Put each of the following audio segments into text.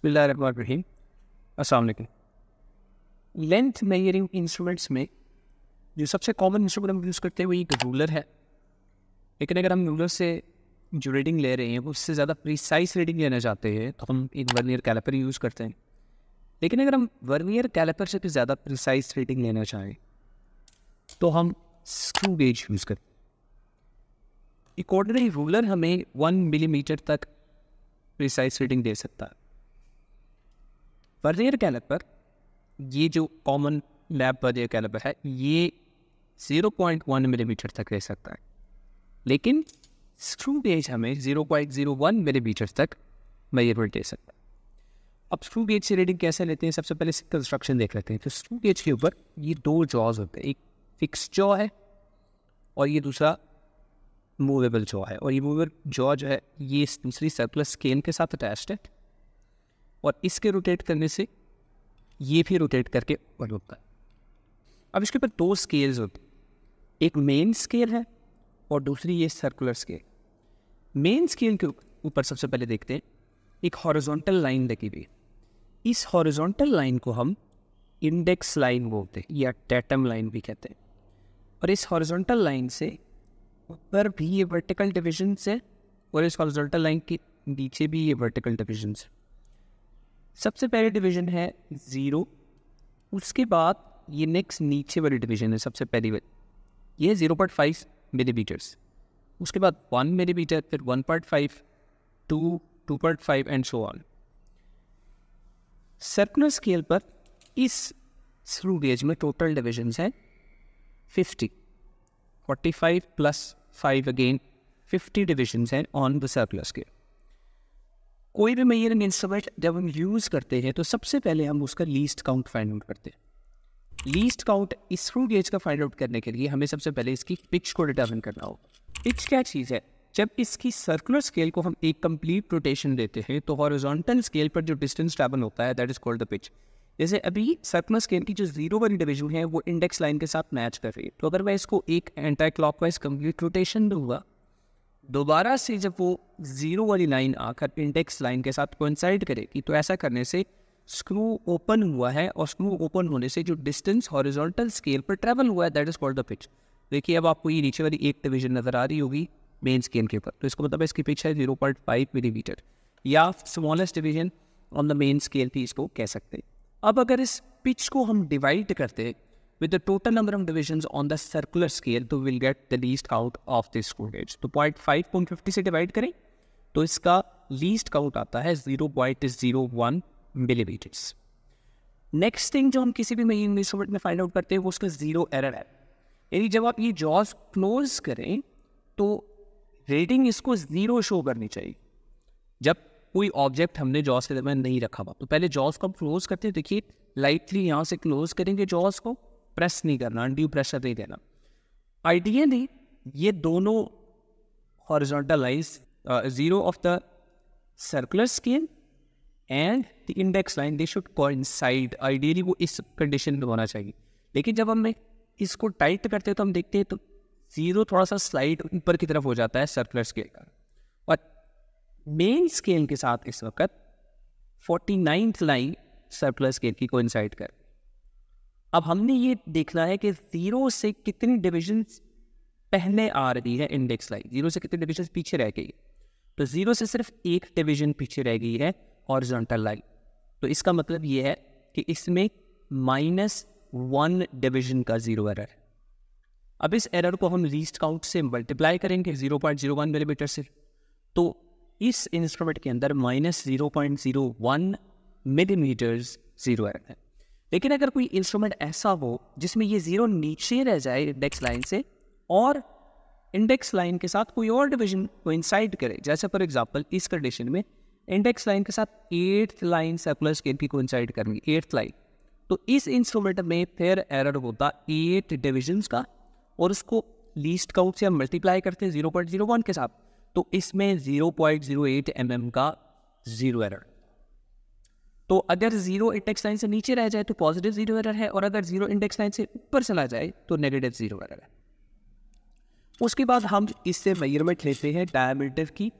बसमीम असल length मेयरिंग instruments में जो सबसे कॉमन इंस्ट्रूमेंट हम यूज़ करते हैं वो एक रूलर है लेकिन अगर हम रूलर से जो रीडिंग ले रहे हैं उससे ज़्यादा प्रिसाइज रीडिंग लेना चाहते हैं तो हम एक वर्नियर कैलपर यूज़ करते हैं लेकिन अगर हम वर्नियर कैलपर से भी ज़्यादा प्रिसाइज रीडिंग लेना चाहें तो हम स्क्रू गेज यूज़ करते हैं एक ऑर्डनरी रूलर हमें वन मिलीमीटर तक प्रिसाइज रीडिंग दे सकता है वर्नियर कैलपर ये जो कॉमन लैब वर्नियर कैलिपर है ये 0.1 मिलीमीटर mm तक रह सकता है लेकिन स्क्रू गेज हमें 0.01 मिलीमीटर mm तक मेजरमेंट दे सकता है अब स्क्रू गेज से रीडिंग कैसे लेते हैं सबसे पहले कंस्ट्रक्शन देख लेते हैं तो स्क्रू गेज के ऊपर ये दो जॉज होते हैं एक फिक्स जॉ है और ये दूसरा मूवेबल जॉ है और ये मूवेबल जॉ जो है ये दूसरी सर्कुलर स्केल के साथ अटैच है और इसके रोटेट करने से ये भी रोटेट करके ऊपर होता है अब इसके ऊपर दो स्केल्स होते हैं एक मेन स्केल है और दूसरी ये सर्कुलर स्केल मेन स्केल के ऊपर सबसे पहले देखते हैं एक हॉरिजॉन्टल लाइन लगी हुई इस हॉरिजॉन्टल लाइन को हम इंडेक्स लाइन बोलते हैं या टैटम लाइन भी कहते हैं और इस हॉरिजॉन्टल लाइन से ऊपर भी ये वर्टिकल डिविजन्स है और इस हॉरिजॉन्टल लाइन के नीचे भी ये वर्टिकल डिविजन्स है सबसे पहले डिवीजन है ज़ीरो उसके बाद ये नेक्स्ट नीचे वाली डिवीजन है सबसे पहली वाली ये ज़ीरो पॉइंट फाइव मिलीमीटर्स उसके बाद वन मिलीमीटर फिर one point five two two point five and so on circular scale पर इस स्क्रू गेज में टोटल डिविजन्स हैं fifty forty five plus five again fifty divisions हैं ऑन द सर्कुलर स्केल कोई भी मेयर इंस्ट्रूमेंट जब हम यूज़ करते हैं तो सबसे पहले हम उसका लीस्ट काउंट फाइंड आउट करते हैं लीस्ट काउंट इस थ्रू गेज का फाइंड आउट करने के लिए हमें सबसे पहले इसकी पिच को डिटर्मिन करना होगा पिच क्या चीज़ है जब इसकी सर्कुलर स्केल को हम एक कंप्लीट रोटेशन देते हैं तो हॉरिजॉन्टल स्केल पर जो डिस्टेंस ट्रैवल होता है that is called the pitch जैसे अभी सर्कुलर स्केल की जो जीरो वाली डिवीजन है वो इंडेक्स लाइन के साथ मैच कर रही है तो अगर मैं इसको एक anticlockwise complete rotation दूंगा दोबारा से जब वो ज़ीरो वाली लाइन आकर इंडेक्स लाइन के साथ कोइंसाइड करेगी तो ऐसा करने से स्क्रू ओपन हुआ है और स्क्रू ओपन होने से जो डिस्टेंस हॉरिजॉन्टल स्केल पर ट्रेवल हुआ है that is called the pitch देखिए अब आपको ये नीचे वाली एक डिवीजन नज़र आ रही होगी मेन स्केल के ऊपर तो इसको मतलब इसकी पिच है जीरो पॉइंट फाइव मिलीमीटर या smallest division on the main scale भी इसको कह सकते हैं अब अगर इस पिच को हम डिवाइड करते हैं With the total number of divisions on the circular scale, तो we'll get the least out of this footage. तो 0.5 को 50 से डिवाइड करें तो इसका लीस्ट काउंट आता है 0.01 मिलीमीटर्स नेक्स्ट थिंग जो हम किसी भी मेन इंस्ट्रोमेंट में फाइंड आउट करते हैं वो उसका जीरो एरर है यानी जब आप ये जॉज क्लोज करें तो रेटिंग इसको जीरो शो करनी चाहिए जब कोई ऑब्जेक्ट हमने जॉज के दरमियान नहीं रखा हुआ तो पहले जॉज को हम क्लोज करते हैं देखिए लाइटली यहाँ से क्लोज करेंगे जॉज को प्रेस नहीं करना अनड्यू प्रेशर नहीं देना आइडियली ये दोनों horizontal lines zero of the circular scale and the index line they should coincide ideally वो इस कंडीशन में होना चाहिए लेकिन जब हम इसको टाइट करते हैं तो हम देखते हैं तो ज़ीरो थोड़ा सा स्लाइड ऊपर की तरफ हो जाता है सर्कुलर स्केल का और मेन स्केल के साथ इस वक्त forty ninth line circular scale की कोइंसाइड कर अब हमने ये देखना है कि जीरो से कितनी डिविजन पहले आ रही है इंडेक्स लाइन जीरो से कितनी डिविजन पीछे रह गई तो जीरो से सिर्फ एक डिविजन पीछे रह गई है हॉरिजॉन्टल लाइन तो इसका मतलब ये है कि इसमें माइनस वन डिविजन का जीरो एरर अब इस एरर को हम लीस्ट काउंट से मल्टीप्लाई करेंगे zero point zero one millimetre से तो इस इंस्ट्रूमेंट के अंदर minus zero point zero one millimetre zero error है लेकिन अगर कोई इंस्ट्रूमेंट ऐसा हो जिसमें ये जीरो नीचे रह जाए इंडेक्स लाइन से और इंडेक्स लाइन के साथ कोई और डिवीजन को इंसाइड करे जैसे फॉर एग्जाम्पल इस कंडीशन में इंडेक्स लाइन के साथ एट्थ लाइन सर्कुलर स्केल की कोइंसाइड करनी एट्थ लाइन तो इस इंस्ट्रूमेंट में फिर एरर होता एट डिविजन का और उसको लीस्ट काउंट से हम मल्टीप्लाई करते हैं जीरो पॉइंट जीरो वन के साथ तो इसमें zero point zero eight M M का जीरो एरर तो अगर जीरो इंडेक्स लाइन से नीचे रह जाए तो पॉजिटिव जीरो एरर है और अगर जीरो इंडेक्स लाइन से ऊपर चला जाए तो नेगेटिव जीरो एरर है उसके बाद हम इससे मेजरमेंट लेते हैं डायमीटर की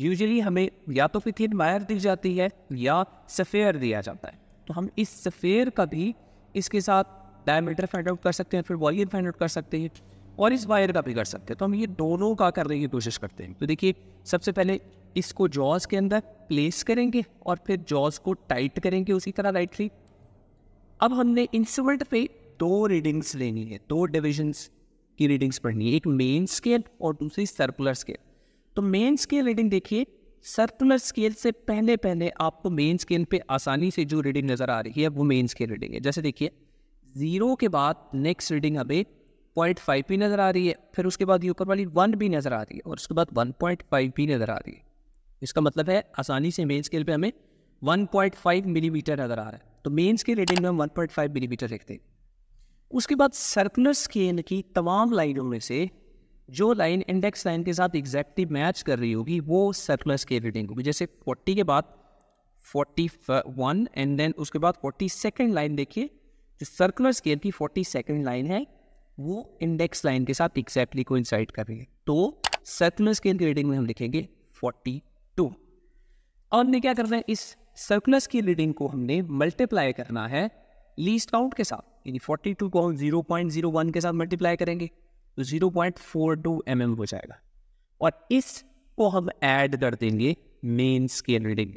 यूजली हमें या तो फिथिन वायर दी जाती है या सफ़ेयर दिया जाता है तो हम इस सफ़ेयर का भी इसके साथ डायमीटर फाइंड आउट कर सकते हैं फिर वॉल्यूम फाइंड आउट कर सकते हैं और इस वायर का भी कर सकते हैं तो हम ये दोनों का करने की कोशिश करते हैं तो देखिए सबसे पहले इसको जॉज के अंदर प्लेस करेंगे और फिर जॉज को टाइट करेंगे उसी तरह राइटली अब हमने इंस्ट्रूमेंट पे दो रीडिंग्स लेनी है दो डिविजन्स की रीडिंग्स पढ़नी है एक मेन स्केल और दूसरी सर्कुलर स्केल तो मेन स्केल रीडिंग देखिए सर्कुलर स्केल से पहले पहले आपको मेन स्केल पे आसानी से जो रीडिंग नज़र आ रही है वो मेन स्केल रीडिंग है जैसे देखिए ज़ीरो के बाद नेक्स्ट रीडिंग हमें पॉइंट फाइव भी नज़र आ रही है फिर उसके बाद ये ऊपर वाली वन भी नज़र आ रही है और उसके बाद वन पॉइंट फाइव भी नज़र आ रही है इसका मतलब है आसानी से मेन स्केल पे हमें वन पॉइंट फाइव मिलीमीटर नज़र आ रहा है तो मेन स्केल रेडियन में हम वन पॉइंट फाइव मिलीमीटर देखते हैं उसके बाद सर्कुलर स्केल की तमाम लाइनों में से जो लाइन इंडेक्स लाइन के साथ एग्जैक्टली मैच कर रही होगी वो सर्कुलर स्केल रेडियन होगी जैसे फोर्टी के बाद फोर्टी वन एंड देन उसके बाद फोर्टी सेकेंड लाइन देखिए जो सर्कुलर स्केल की फोर्टी सेकेंड लाइन है वो इंडेक्स लाइन के साथ एक्जैक्टली को इंसाइड कर रही है तो सर्कुलर स्केल की रीडिंग में हम लिखेंगे 42 और हमने क्या करना है इस सर्कुलर स्केल रीडिंग को हमने मल्टीप्लाई करना है लीस्ट काउंट के साथ यानी 42 को हम 0.01 के साथ मल्टीप्लाई करेंगे तो 0.42 पॉइंट mm हो जाएगा और इस को हम ऐड कर देंगे main scale reading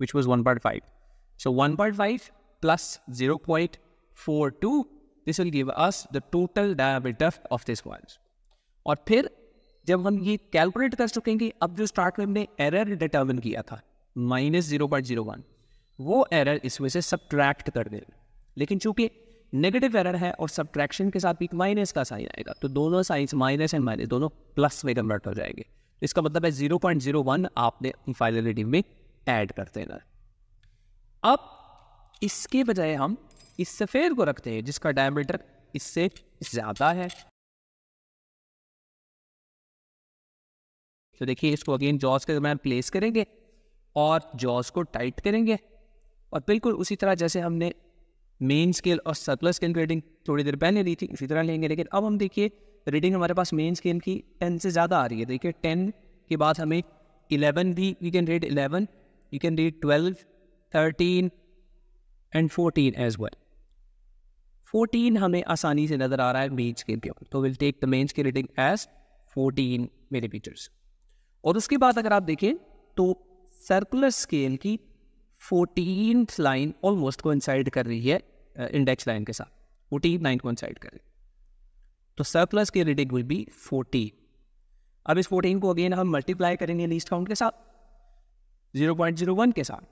which was 1.5 so 1.5 plus 0.42 this will give us the total diameter of this walls और फिर जब हम ये कैलकुलेट कर सकेंगे अब जो स्टार्ट में हमने एरर डिटर्मिन किया था minus zero point zero one वो एरर इसमें से सब्ट्रैक्ट कर दे लेकिन चूंकि नेगेटिव एरर है और सब्ट्रैक्शन के साथ भी माइनस का साइन आएगा तो दोनों साइंस माइनस एंड माइनस दोनों प्लस में कन्वर्ट हो जाएंगे इसका मतलब है जीरो पॉइंट जीरो वन आपने फाइनलिटी में एड कर देना अब इसके बजाय हम इस सफ़ेद को रखते हैं जिसका डायमीटर इससे ज़्यादा है तो देखिए इसको अगेन जॉस के दरम्यान प्लेस करेंगे और जॉस को टाइट करेंगे और बिल्कुल उसी तरह जैसे हमने मेन स्केल और सर्कुलर स्केल की रीडिंग थोड़ी देर पहले ली थी इसी तरह लेंगे लेकिन अब हम देखिए रीडिंग हमारे पास मेन स्केल की टेन से ज़्यादा आ रही है देखिए टेन के बाद हमें इलेवन भी you can read eleven you can read twelve thirteen and fourteen as well fourteen हमें आसानी से नजर आ रहा है मेन्स के लिए तो विल टेक द मेन्स की रेटिंग एज 14 मिलीमीटर्स और उसके बाद अगर आप देखें तो सर्कुलर स्केल की फोर्टीन लाइन ऑलमोस्ट कोइंसाइड कर रही है इंडेक्स uh, लाइन के साथ फोर्टीन लाइन कोइंसाइड कर रही है तो circular scale rating will be fourteen अब इस फोर्टीन को अगेन हम मल्टीप्लाई करेंगे लीस्ट काउंट के साथ जीरो पॉइंट जीरो वन के साथ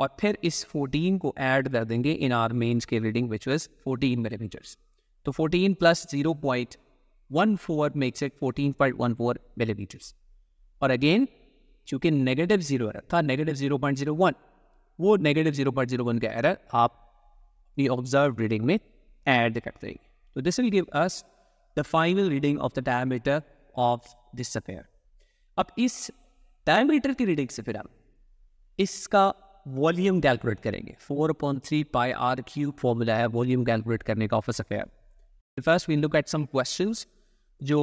और फिर इस 14 को ऐड कर देंगे इन आर मेन के रीडिंग विच वज 14 मिलीमीटर्स तो 14 plus 0.14 point one four makes it fourteen point one four millimetres और अगेन चूंकि नेगेटिव जीरो एरर था negative zero point zero one वो negative zero point zero one का एरर आप अपनी observe reading में add कर देंगे तो this will give us the final reading of the diameter of this sphere अब इस डायमीटर की रीडिंग से फिर हम इसका वॉल्यूम कैलकुलेट करेंगे four upon three pi r cube formula है वॉल्यूम कैलकुलेट करने का of this sphere first we look at some question जो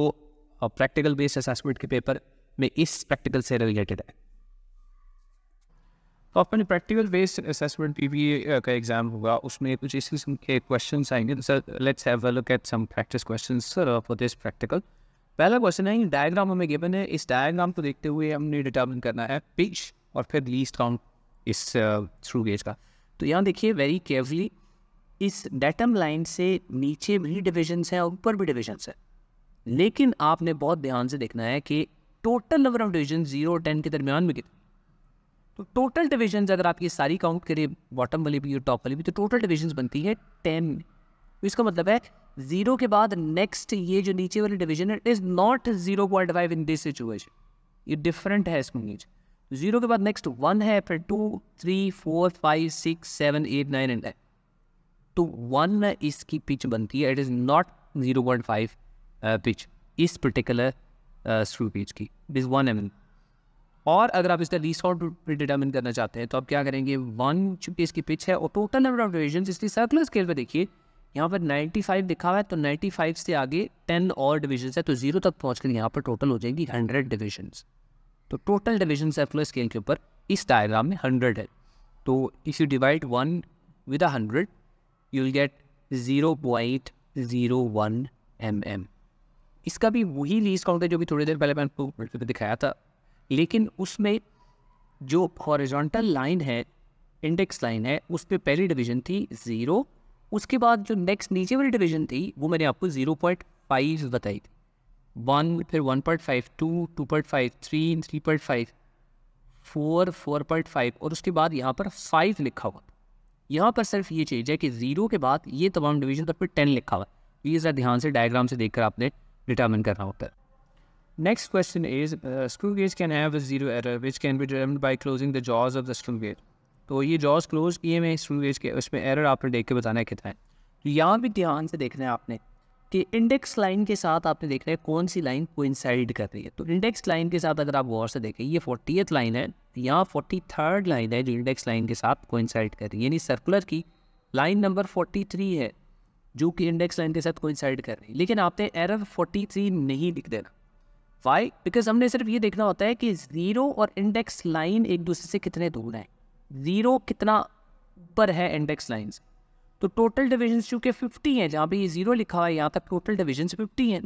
प्रैक्टिकल बेस्ड असेसमेंट के पेपर में इस प्रैक्टिकल से रिलेटेड है तो अपने प्रैक्टिकल बेस्ड असेसमेंट पी का एग्जाम होगा उसमें कुछ इस किस्म के क्वेश्चन आएंगे तो sir let's have a look at some practice question sir for this practical पहला क्वेश्चन है डायग्राम हमें गिवन है इस डायग्राम को देखते हुए हमने डिटर्मिन करना है पिच और फिर लीस्ट काउंट इस थ्रू uh, गेज का तो यहाँ देखिए वेरी केयरफुली इस डेटम लाइन से नीचे भी डिविजन्स हैं और ऊपर भी डिविजन्स हैं लेकिन आपने बहुत ध्यान से देखना है कि total number of division zero और टेन के दरमियान में कितने तो टोटल डिवीजन अगर आप ये सारी काउंट करें बॉटम वाली भी और टॉप वाली भी तो टोटल डिवीजन बनती है टेन तो इसका मतलब है जीरो के बाद नेक्स्ट ये जो नीचे वाली डिविजन है it is not zero point five in this situation ये डिफरेंट है इसमें नीचे जीरो के बाद नेक्स्ट वन है फिर two three four five six seven eight nine and तो वन इसकी पिच बनती है it is not zero point five pitch इस पर्टिकुलर स्क्रू पिच की इज वन एम और अगर आप इसका लीस आउट डिटर्मिन करना चाहते हैं तो आप क्या करेंगे वन चूंकि इसकी पिच है और टोटल नंबर ऑफ डिविजन इसकी सर्कुलर स्केल पर देखिए यहाँ पर नाइन्टी फाइव दिखा हुआ है तो नाइन्टी फाइव से आगे टेन और डिविजन्स है तो जीरो तक पहुँच कर यहाँ पर टोटल हो जाएगी हंड्रेड डिविजन्स तो टोटल डिविजन एफ्लो स्केल के ऊपर इस डायग्राम में हंड्रेड है तो if you divide one with hundred you will get zero point zero one m m इसका भी वही लीज काउंट है जो भी थोड़ी देर पहले मैंने आपको दिखाया था लेकिन उसमें जो हॉरिजॉन्टल लाइन है इंडेक्स लाइन है उस पर पहली डिवीजन थी ज़ीरो उसके बाद जो नेक्स्ट नीचे वाली डिवीजन थी वो मैंने आपको ज़ीरो पॉइंट फाइव बताई थी वन फिर one point five two two point five three three point five four four point five और उसके बाद यहाँ पर फाइव लिखा हुआ यहाँ पर सिर्फ ये चीज़ है कि ज़ीरो के बाद ये तमाम डिवीजन तब पर टेन लिखा हुआ है ये ज़रा ध्यान से डायग्राम से देखकर आपने डिटर्मिन करना होता है next question is screw gauge can have zero error which can be can by closing the jaws of the screw gauge तो ये जॉज क्लोज किए में स्क्रू गेज के उसमें एरर आपने देख के बताना है कितना है तो यहाँ भी ध्यान से देखना है आपने कि इंडेक्स लाइन के साथ आपने देख रहे है कौन सी लाइन कोइंसाइड कर रही है तो इंडेक्स लाइन के साथ अगर आप गौर से देखें ये एथ लाइन है यहाँ फोर्टी थर्ड लाइन है जो इंडेक्स लाइन के साथ कोइंसाइड कर रही है यानी सर्कुलर की लाइन नंबर फोर्टी थ्री है जो कि इंडेक्स लाइन के साथ कोइंसाइड कर रही है लेकिन आपने एरर फोर्टी थ्री नहीं लिख देना वाई बिकॉज हमने सिर्फ ये देखना होता है कि ज़ीरो और इंडेक्स लाइन एक दूसरे से कितने दूर हैं ज़ीरो कितना ऊपर है इंडेक्स लाइन से तो टोटल डिविजन्स चूँकि फिफ्टी हैं जहाँ पर ये ज़ीरो लिखा है यहाँ तक टोटल डिविजन्स फिफ्टी हैं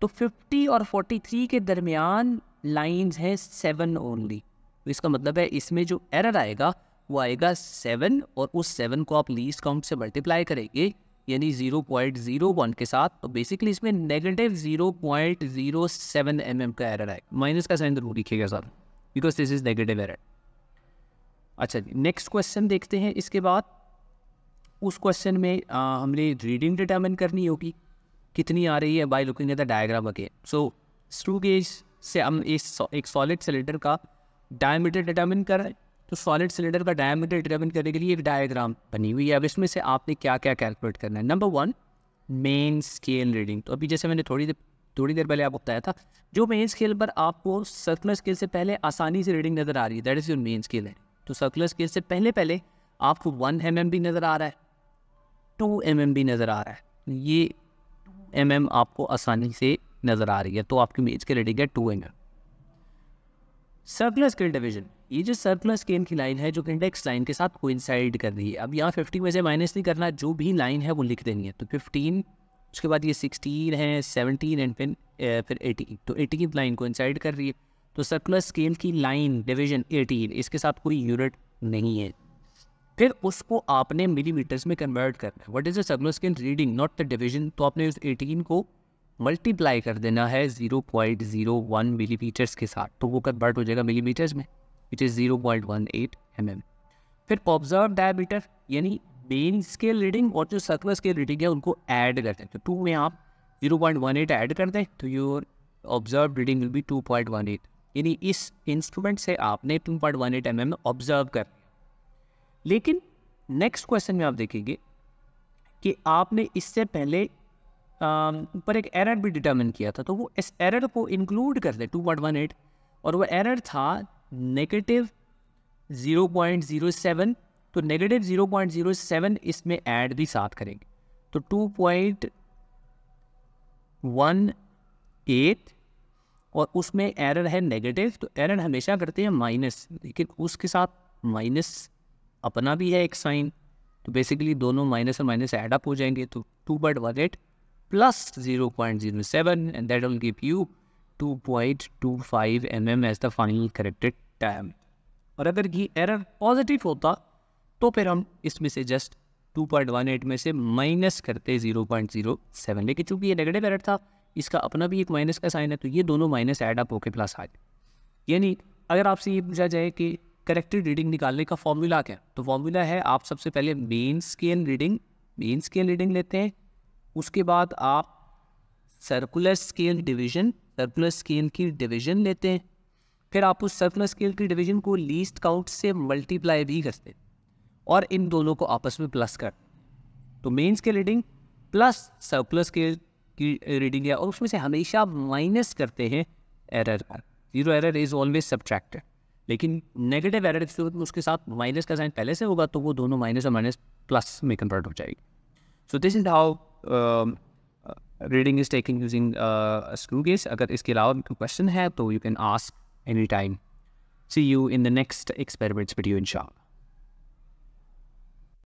तो फिफ्टी और फोर्टी थ्री के दरमियान लाइंस हैं सेवन ओनली तो इसका मतलब है इसमें जो एरर आएगा वो आएगा सेवन और उस सेवन को आप लीज काउंट से मल्टीप्लाई करेंगे यानी ज़ीरो पॉइंट ज़ीरो वन के साथ तो बेसिकली इसमें negative zero point zero seven m M का एरर आएगा माइनस का साइन जरूर लिखिएगा sir because this is negative error अच्छा जी नेक्स्ट क्वेश्चन देखते हैं इसके बाद उस क्वेश्चन में आ, हमने रीडिंग डिटर्मिन करनी होगी कितनी आ रही है by looking at the diagram again so screw gauge से हम इस एक सॉलिड सिलेंडर का डायमीटर डिटर्मिन कर रहे हैं तो सॉलिड सिलेंडर का डायमीटर डिटर्मिन करने के लिए एक डायग्राम बनी हुई है अब इसमें से आपने क्या क्या कैलकुलेट करना है number one main scale reading तो अभी जैसे मैंने थोड़ी देर थोड़ी देर पहले आपको बताया था जो मेन स्केल पर आपको सर्कुलर स्केल से पहले आसानी से रीडिंग नज़र आ रही है that is your main scale है तो सर्कुलर स्केल से पहले पहले आपको वन एम mm भी नज़र आ रहा है टू एम भी नज़र आ रहा है ये टू एम आपको आसानी से नज़र आ रही है तो आपकी मेज के रेडिंग है two m m circular scale division ये जो सर्कुलर स्केल की लाइन है जो इंडेक्स लाइन के साथ कोइंसाइड कर रही है अब यहाँ फिफ्टी में से माइनस नहीं करना जो भी लाइन है वो लिख देनी है तो फिफ्टीन उसके बाद ये सिक्सटीन है सेवनटीन एंड फिर फिर एटीन तो एटीन लाइन को कोइंसाइड कर रही है तो सर्कुलर स्केल की लाइन डिवीजन एटीन इसके साथ कोई यूनिट नहीं है फिर उसको आपने मिलीमीटर्स में कन्वर्ट करना है what is the circular scale reading not the division तो आपने उस 18 को मल्टीप्लाई कर देना है 0.01 मिलीमीटर्स के साथ तो वो कन्वर्ट हो जाएगा मिलीमीटर्स में विच इज़ 0.18 पॉइंट mm. फिर ऑब्जर्व डायमीटर यानी मेन स्केल रीडिंग और जो सर्कुलर स्केल रीडिंग है उनको ऐड कर दें तो टू में आप 0.18 ऐड कर दें तो your observe reading will be 2.18 यानी इस इंस्ट्रूमेंट से आपने 2.18 पॉइंट mm ऑब्जर्व कर लेकिन नेक्स्ट क्वेश्चन में आप देखेंगे कि आपने इससे पहले पर एक एरर भी डिटर्मिन किया था तो वो इस एरर को इंक्लूड कर दे टू पॉइंट वन एट और वो एरर था negative zero point zero seven तो negative zero point zero seven इसमें ऐड भी साथ करेंगे तो टू पॉइंट वन एट और उसमें एरर है नेगेटिव तो एरर हमेशा करते हैं माइनस लेकिन उसके साथ माइनस अपना भी है एक साइन तो बेसिकली दोनों माइनस और माइनस एड अप हो जाएंगे तो two point one eight plus zero point zero seven and that will give you two point two five m m as the final corrected time और अगर ये error positive होता तो फिर हम इसमें से just two point one eight में से माइनस करते जीरो जीरो पॉइंट सेवन लेकिन चूंकि ये नेगेटिव एरर था इसका अपना भी एक माइनस का साइन है तो ये दोनों माइनस एड अप होके प्लस आ यानी अगर आपसे ये पूछा जाए कि करेक्टेड रीडिंग निकालने का फॉर्मूला क्या है तो फॉर्मूला है आप सबसे पहले main scale reading main scale reading लेते हैं उसके बाद आप circular scale division circular scale की डिवीजन लेते हैं फिर आप उस सर्कुलर स्केल की डिवीजन को लीस्ट काउंट से मल्टीप्लाई भी करते हैं और इन दोनों को आपस में प्लस कर तो main scale reading plus circular scale की रीडिंग है और उसमें से हमेशा माइनस करते हैं एरर का zero error is always subtracted लेकिन नेगेटिव एरर एक्स उसके साथ माइनस का साइन पहले से होगा तो वो दोनों माइनस और माइनस प्लस में कन्वर्ट हो जाएगी so this is how reading is taking using screw gauge अगर इसके अलावा क्वेश्चन है तो you can ask any time see you in the next experiments video in short